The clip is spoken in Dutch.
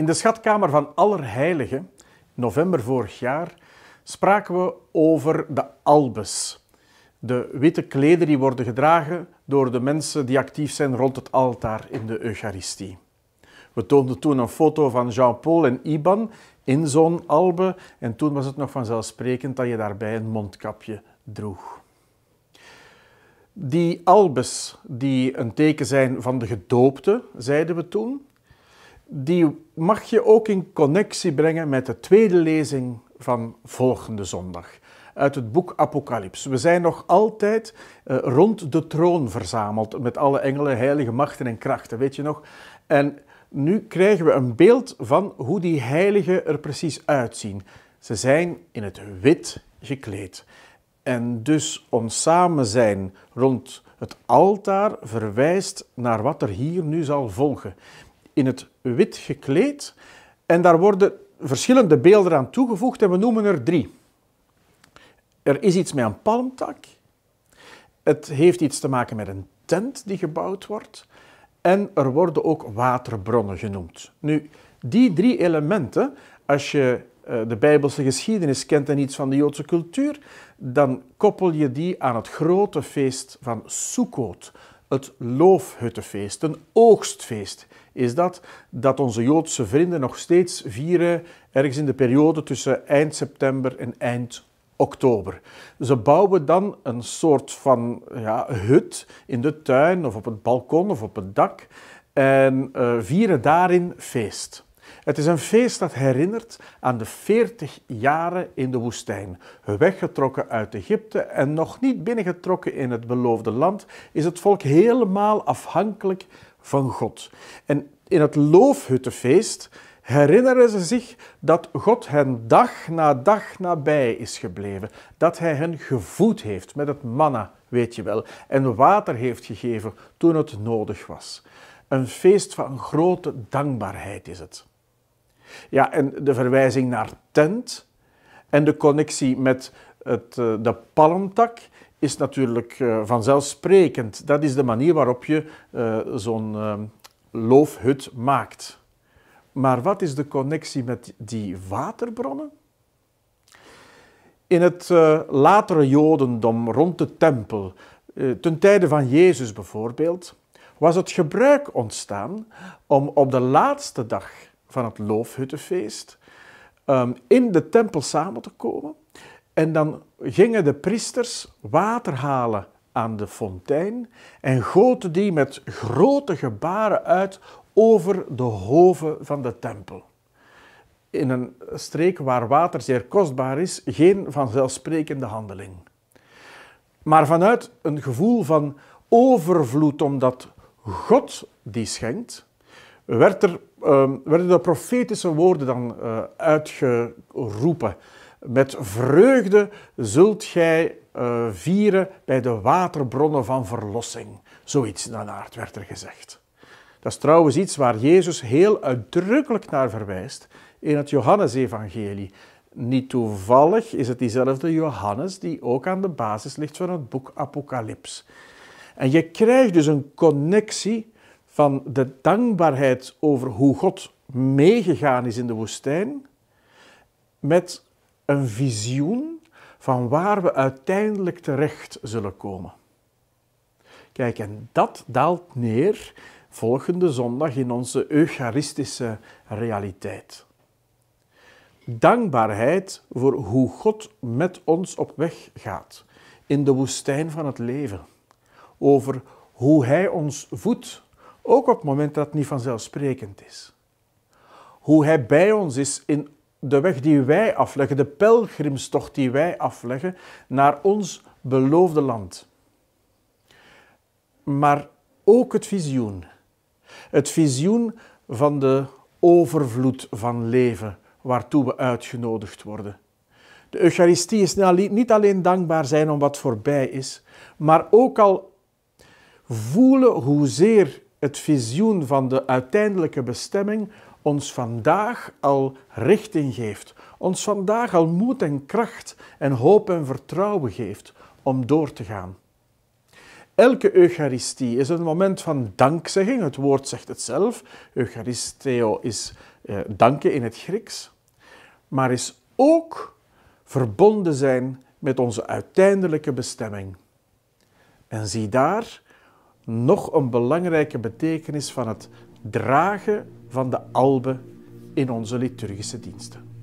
In de schatkamer van Allerheiligen, november vorig jaar, spraken we over de albes. De witte kleden die worden gedragen door de mensen die actief zijn rond het altaar in de Eucharistie. We toonden toen een foto van Jean-Paul en Iban in zo'n albe en toen was het nog vanzelfsprekend dat je daarbij een mondkapje droeg. Die albes, die een teken zijn van de gedoopte, zeiden we toen, die mag je ook in connectie brengen met de tweede lezing van volgende zondag. Uit het boek Apocalyps. We zijn nog altijd eh, rond de troon verzameld met alle engelen, heilige machten en krachten, weet je nog? En nu krijgen we een beeld van hoe die heiligen er precies uitzien. Ze zijn in het wit gekleed. En dus ons samen zijn rond het altaar verwijst naar wat er hier nu zal volgen. In het wit gekleed. En daar worden verschillende beelden aan toegevoegd en we noemen er drie. Er is iets met een palmtak. Het heeft iets te maken met een tent die gebouwd wordt. En er worden ook waterbronnen genoemd. Nu, die drie elementen, als je eh, de Bijbelse geschiedenis kent en iets van de Joodse cultuur, dan koppel je die aan het grote feest van Sukkot. Het loofhuttenfeest, een oogstfeest is dat, dat onze Joodse vrienden nog steeds vieren ergens in de periode tussen eind september en eind oktober. Ze bouwen dan een soort van ja, hut in de tuin of op het balkon of op het dak en eh, vieren daarin feest. Het is een feest dat herinnert aan de 40 jaren in de woestijn. Weggetrokken uit Egypte en nog niet binnengetrokken in het beloofde land, is het volk helemaal afhankelijk van God. En in het loofhuttenfeest herinneren ze zich dat God hen dag na dag nabij is gebleven, dat Hij hen gevoed heeft met het manna, weet je wel, en water heeft gegeven toen het nodig was. Een feest van grote dankbaarheid is het. Ja, en de verwijzing naar tent en de connectie met het, eh, de palmtak is natuurlijk eh, vanzelfsprekend. Dat is de manier waarop je eh, zo'n loofhut maakt. Maar wat is de connectie met die waterbronnen? In het latere Jodendom rond de tempel, ten tijde van Jezus bijvoorbeeld, was het gebruik ontstaan om op de laatste dag van het loofhuttefeest ehm, in de tempel samen te komen. En dan gingen de priesters water halen aan de fontein en goten die met grote gebaren uit over de hoven van de tempel. In een streek waar water zeer kostbaar is, geen vanzelfsprekende handeling. Maar vanuit een gevoel van overvloed, omdat God die schenkt, werd er um, werden de profetische woorden dan eh, uitgeroepen. Met vreugde zult gij eh, vieren bij de waterbronnen van verlossing. Zoiets aard werd er gezegd. Dat is trouwens iets waar Jezus heel uitdrukkelijk naar verwijst in het Johannesevangelie. Niet toevallig is het diezelfde Johannes die ook aan de basis ligt van het boek Apocalyps. En je krijgt dus een connectie van de dankbaarheid over hoe God meegegaan is in de woestijn, met een visioen van waar we uiteindelijk terecht zullen komen. Kijk, en dat daalt neer volgende zondag in onze eucharistische realiteit. Dankbaarheid voor hoe God met ons op weg gaat in de woestijn van het leven. Over hoe Hij ons voedt ook op het moment dat het niet vanzelfsprekend is. Hoe Hij bij ons is in de weg die wij afleggen, de pelgrimstocht die wij afleggen naar ons beloofde land. Maar ook het visioen. Het visioen van de overvloed van leven waartoe we uitgenodigd worden. De Eucharistie is niet alleen dankbaar zijn om wat voorbij is, maar ook al voelen hoezeer het visioen van de uiteindelijke bestemming ons vandaag al richting geeft, ons vandaag al moed en kracht en hoop en vertrouwen geeft om door te gaan. Elke Eucharistie is een moment van dankzegging. Het woord zegt het zelf. Eucharisteo is eh, danken in het Grieks. Maar is ook verbonden zijn met onze uiteindelijke bestemming. En zie daar, nog een belangrijke betekenis van het dragen van de albe in onze liturgische diensten.